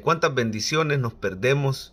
cuántas bendiciones nos perdemos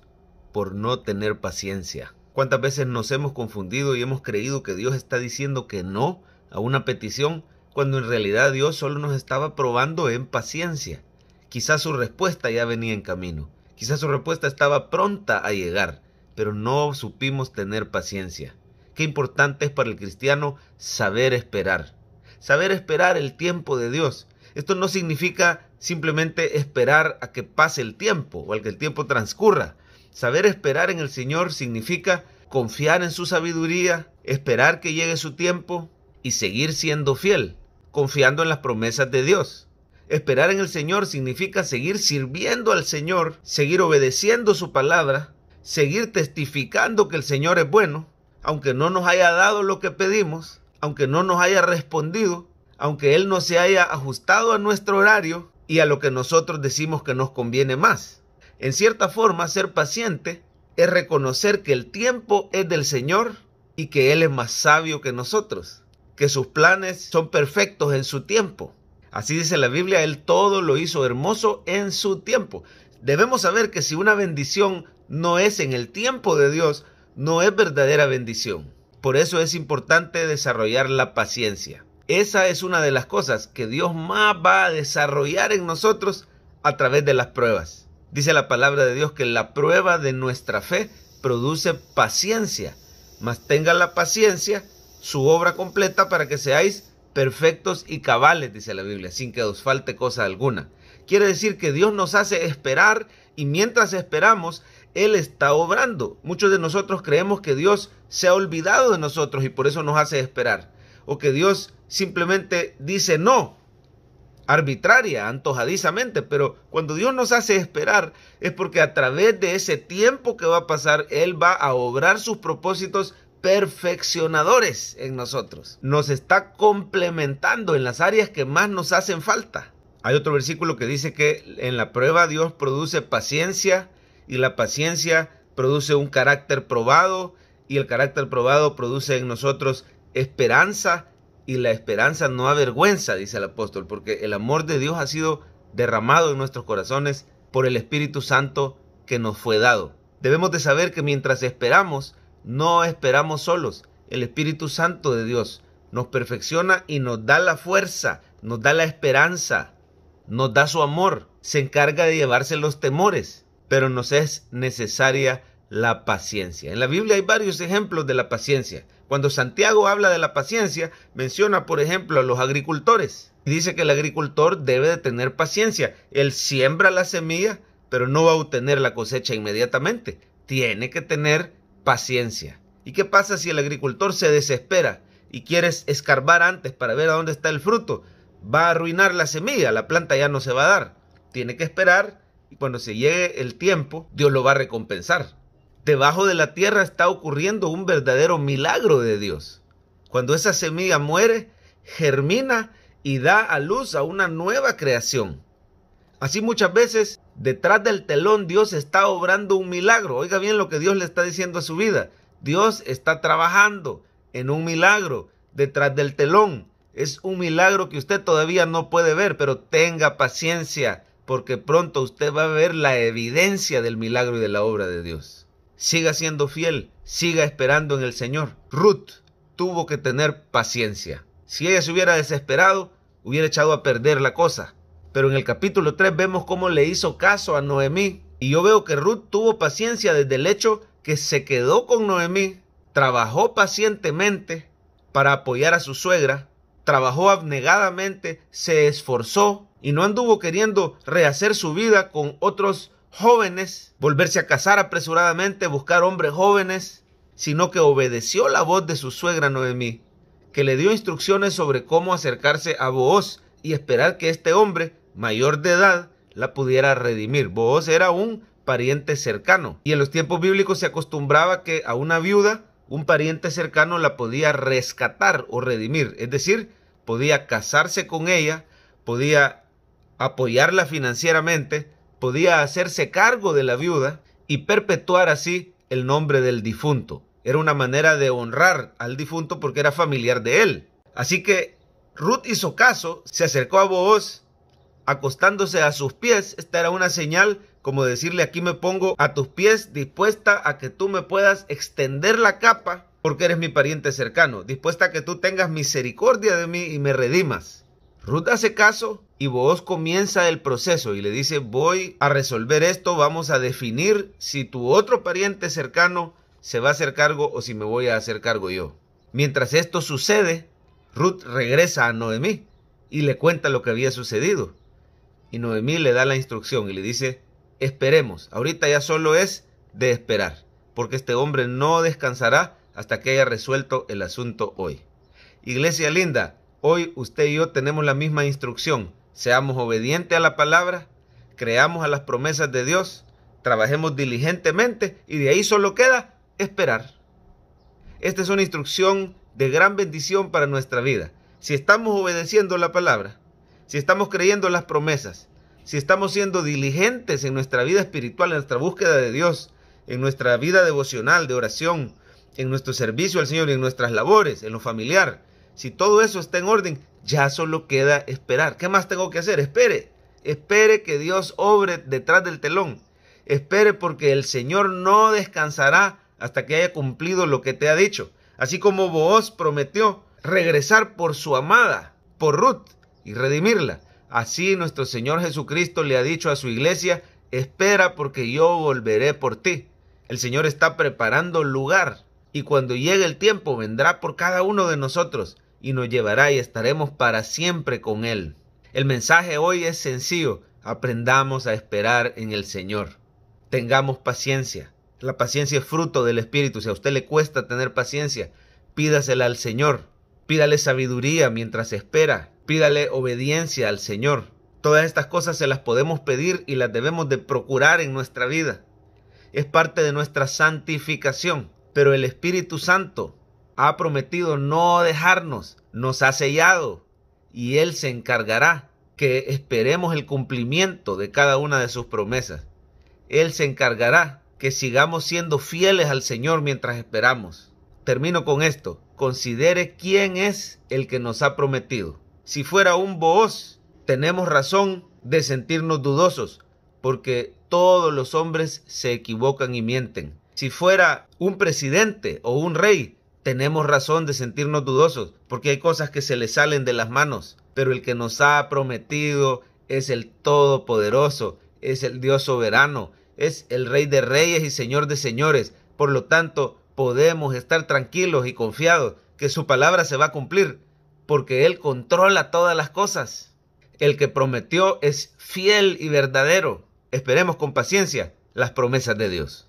por no tener paciencia. Cuántas veces nos hemos confundido y hemos creído que Dios está diciendo que no a una petición cuando en realidad Dios solo nos estaba probando en paciencia. Quizás su respuesta ya venía en camino, quizás su respuesta estaba pronta a llegar, pero no supimos tener paciencia. Qué importante es para el cristiano saber esperar, saber esperar el tiempo de Dios, esto no significa simplemente esperar a que pase el tiempo o al que el tiempo transcurra. Saber esperar en el Señor significa confiar en su sabiduría, esperar que llegue su tiempo y seguir siendo fiel, confiando en las promesas de Dios. Esperar en el Señor significa seguir sirviendo al Señor, seguir obedeciendo su palabra, seguir testificando que el Señor es bueno, aunque no nos haya dado lo que pedimos, aunque no nos haya respondido, aunque Él no se haya ajustado a nuestro horario y a lo que nosotros decimos que nos conviene más. En cierta forma, ser paciente es reconocer que el tiempo es del Señor y que Él es más sabio que nosotros, que sus planes son perfectos en su tiempo. Así dice la Biblia, Él todo lo hizo hermoso en su tiempo. Debemos saber que si una bendición no es en el tiempo de Dios, no es verdadera bendición. Por eso es importante desarrollar la paciencia. Esa es una de las cosas que Dios más va a desarrollar en nosotros a través de las pruebas. Dice la palabra de Dios que la prueba de nuestra fe produce paciencia, mas tenga la paciencia su obra completa para que seáis perfectos y cabales, dice la Biblia, sin que os falte cosa alguna. Quiere decir que Dios nos hace esperar y mientras esperamos, Él está obrando. Muchos de nosotros creemos que Dios se ha olvidado de nosotros y por eso nos hace esperar o que Dios simplemente dice no, arbitraria, antojadizamente, pero cuando Dios nos hace esperar es porque a través de ese tiempo que va a pasar, Él va a obrar sus propósitos perfeccionadores en nosotros. Nos está complementando en las áreas que más nos hacen falta. Hay otro versículo que dice que en la prueba Dios produce paciencia y la paciencia produce un carácter probado y el carácter probado produce en nosotros esperanza y la esperanza no avergüenza, dice el apóstol, porque el amor de Dios ha sido derramado en nuestros corazones por el Espíritu Santo que nos fue dado. Debemos de saber que mientras esperamos, no esperamos solos. El Espíritu Santo de Dios nos perfecciona y nos da la fuerza, nos da la esperanza, nos da su amor, se encarga de llevarse los temores, pero nos es necesaria la paciencia. En la Biblia hay varios ejemplos de la paciencia. Cuando Santiago habla de la paciencia, menciona, por ejemplo, a los agricultores. Dice que el agricultor debe de tener paciencia. Él siembra la semilla, pero no va a obtener la cosecha inmediatamente. Tiene que tener paciencia. ¿Y qué pasa si el agricultor se desespera y quiere escarbar antes para ver a dónde está el fruto? Va a arruinar la semilla, la planta ya no se va a dar. Tiene que esperar y cuando se llegue el tiempo, Dios lo va a recompensar debajo de la tierra está ocurriendo un verdadero milagro de Dios. Cuando esa semilla muere, germina y da a luz a una nueva creación. Así muchas veces, detrás del telón, Dios está obrando un milagro. Oiga bien lo que Dios le está diciendo a su vida. Dios está trabajando en un milagro detrás del telón. Es un milagro que usted todavía no puede ver, pero tenga paciencia, porque pronto usted va a ver la evidencia del milagro y de la obra de Dios siga siendo fiel, siga esperando en el Señor. Ruth tuvo que tener paciencia. Si ella se hubiera desesperado, hubiera echado a perder la cosa. Pero en el capítulo 3 vemos cómo le hizo caso a Noemí. Y yo veo que Ruth tuvo paciencia desde el hecho que se quedó con Noemí, trabajó pacientemente para apoyar a su suegra, trabajó abnegadamente, se esforzó y no anduvo queriendo rehacer su vida con otros jóvenes, volverse a casar apresuradamente, buscar hombres jóvenes, sino que obedeció la voz de su suegra Noemí, que le dio instrucciones sobre cómo acercarse a Booz y esperar que este hombre, mayor de edad, la pudiera redimir. Booz era un pariente cercano y en los tiempos bíblicos se acostumbraba que a una viuda un pariente cercano la podía rescatar o redimir, es decir, podía casarse con ella, podía apoyarla financieramente, podía hacerse cargo de la viuda y perpetuar así el nombre del difunto. Era una manera de honrar al difunto porque era familiar de él. Así que Ruth hizo caso, se acercó a Booz, acostándose a sus pies. Esta era una señal como decirle aquí me pongo a tus pies dispuesta a que tú me puedas extender la capa porque eres mi pariente cercano, dispuesta a que tú tengas misericordia de mí y me redimas. Ruth hace caso y Boaz comienza el proceso y le dice, voy a resolver esto, vamos a definir si tu otro pariente cercano se va a hacer cargo o si me voy a hacer cargo yo. Mientras esto sucede, Ruth regresa a Noemí y le cuenta lo que había sucedido. Y Noemí le da la instrucción y le dice, esperemos, ahorita ya solo es de esperar, porque este hombre no descansará hasta que haya resuelto el asunto hoy. Iglesia linda, Hoy usted y yo tenemos la misma instrucción. Seamos obedientes a la palabra, creamos a las promesas de Dios, trabajemos diligentemente y de ahí solo queda esperar. Esta es una instrucción de gran bendición para nuestra vida. Si estamos obedeciendo la palabra, si estamos creyendo las promesas, si estamos siendo diligentes en nuestra vida espiritual, en nuestra búsqueda de Dios, en nuestra vida devocional, de oración, en nuestro servicio al Señor, en nuestras labores, en lo familiar, si todo eso está en orden, ya solo queda esperar. ¿Qué más tengo que hacer? Espere. Espere que Dios obre detrás del telón. Espere porque el Señor no descansará hasta que haya cumplido lo que te ha dicho. Así como Booz prometió regresar por su amada, por Ruth, y redimirla. Así nuestro Señor Jesucristo le ha dicho a su iglesia, espera porque yo volveré por ti. El Señor está preparando lugar y cuando llegue el tiempo vendrá por cada uno de nosotros y nos llevará y estaremos para siempre con Él. El mensaje hoy es sencillo. Aprendamos a esperar en el Señor. Tengamos paciencia. La paciencia es fruto del Espíritu. Si a usted le cuesta tener paciencia, pídasela al Señor. Pídale sabiduría mientras espera. Pídale obediencia al Señor. Todas estas cosas se las podemos pedir y las debemos de procurar en nuestra vida. Es parte de nuestra santificación. Pero el Espíritu Santo ha prometido no dejarnos, nos ha sellado y Él se encargará que esperemos el cumplimiento de cada una de sus promesas. Él se encargará que sigamos siendo fieles al Señor mientras esperamos. Termino con esto. Considere quién es el que nos ha prometido. Si fuera un voz tenemos razón de sentirnos dudosos, porque todos los hombres se equivocan y mienten. Si fuera un presidente o un rey, tenemos razón de sentirnos dudosos, porque hay cosas que se le salen de las manos, pero el que nos ha prometido es el Todopoderoso, es el Dios soberano, es el Rey de Reyes y Señor de Señores. Por lo tanto, podemos estar tranquilos y confiados que su palabra se va a cumplir, porque Él controla todas las cosas. El que prometió es fiel y verdadero. Esperemos con paciencia las promesas de Dios.